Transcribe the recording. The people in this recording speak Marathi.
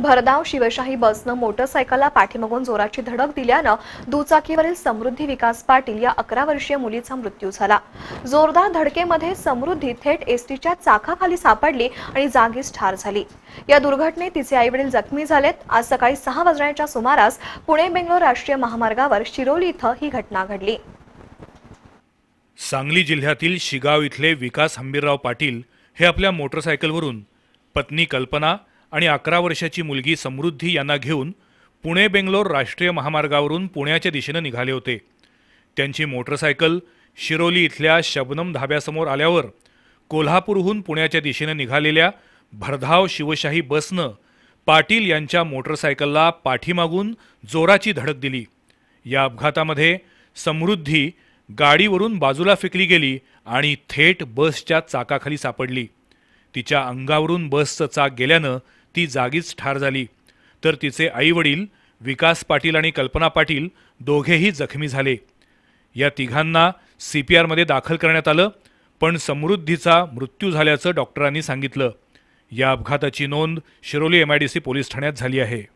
भरदाव शिवशाही बसनं मोटरसायकलला पाठीमागून जोराची धडक दिल्यानं दुचाकीवरील समृद्धी विकास पाटील या अकरा वर्षीय मुलीचा मृत्यू झाला जोरदार धडकेमध्ये समृद्धी थेट एसटीच्या चाखाखाली सापडली आणि जागीच ठार झाली या दुर्घटनेत तिचे आईवडील जखमी झालेत आज सकाळी सहा वाजण्याच्या सुमारास पुणे बेंगलोर राष्ट्रीय महामार्गावर शिरोली इथं ही घटना घडली सांगली जिल्ह्यातील शिगाव इथले विकास हंबीरराव पाटील हे आपल्या मोटरसायकलवरून पत्नी कल्पना आणि अकरा वर्षाची मुलगी समृद्धी यांना घेऊन पुणे बेंगलोर राष्ट्रीय महामार्गावरून पुण्याच्या दिशेनं निघाले होते त्यांची मोटरसायकल शिरोली इथल्या शबनम धाब्यासमोर आल्यावर कोल्हापूरहून पुण्याच्या दिशेनं निघालेल्या भरधाव शिवशाही बसनं पाटील यांच्या मोटरसायकलला पाठीमागून जोराची धडक दिली या अपघातामध्ये समृद्धी गाडीवरून बाजूला फेकली गेली आणि थेट बसच्या चाकाखाली सापडली तिच्या अंगावरून बसचं चाक गेल्यानं ती जागीच ठार झाली तर तिचे आईवडील विकास पाटील आणि कल्पना पाटील दोघेही जखमी झाले या तिघांना सी पी आरमध्ये दाखल करण्यात आलं पण समृद्धीचा मृत्यू झाल्याचं डॉक्टरांनी सांगितलं या अपघाताची नोंद Shiroli M I D C पोलीस ठाण्यात झाली आहे